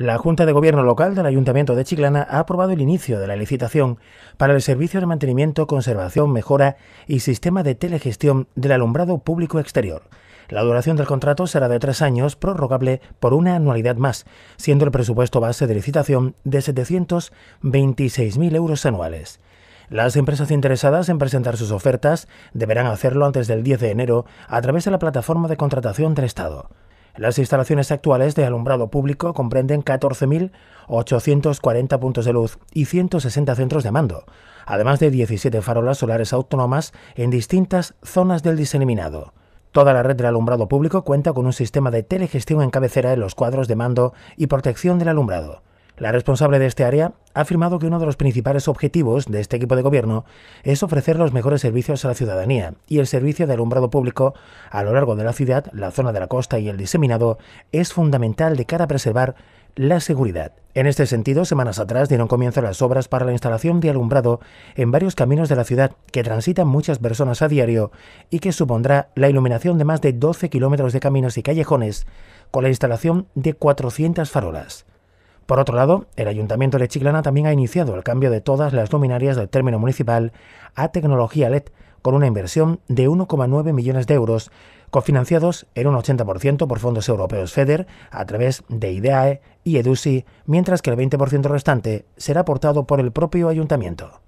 La Junta de Gobierno Local del Ayuntamiento de Chiclana ha aprobado el inicio de la licitación para el servicio de mantenimiento, conservación, mejora y sistema de telegestión del alumbrado público exterior. La duración del contrato será de tres años, prorrogable por una anualidad más, siendo el presupuesto base de licitación de 726.000 euros anuales. Las empresas interesadas en presentar sus ofertas deberán hacerlo antes del 10 de enero a través de la plataforma de contratación del Estado. Las instalaciones actuales de alumbrado público comprenden 14.840 puntos de luz y 160 centros de mando, además de 17 farolas solares autónomas en distintas zonas del diseminado. Toda la red del alumbrado público cuenta con un sistema de telegestión en cabecera en los cuadros de mando y protección del alumbrado. La responsable de este área ha afirmado que uno de los principales objetivos de este equipo de gobierno es ofrecer los mejores servicios a la ciudadanía y el servicio de alumbrado público a lo largo de la ciudad, la zona de la costa y el diseminado es fundamental de cara a preservar la seguridad. En este sentido, semanas atrás dieron comienzo las obras para la instalación de alumbrado en varios caminos de la ciudad que transitan muchas personas a diario y que supondrá la iluminación de más de 12 kilómetros de caminos y callejones con la instalación de 400 farolas. Por otro lado, el Ayuntamiento de Chiclana también ha iniciado el cambio de todas las luminarias del término municipal a tecnología LED con una inversión de 1,9 millones de euros, cofinanciados en un 80% por fondos europeos FEDER a través de IDEAE y EDUSI, mientras que el 20% restante será aportado por el propio ayuntamiento.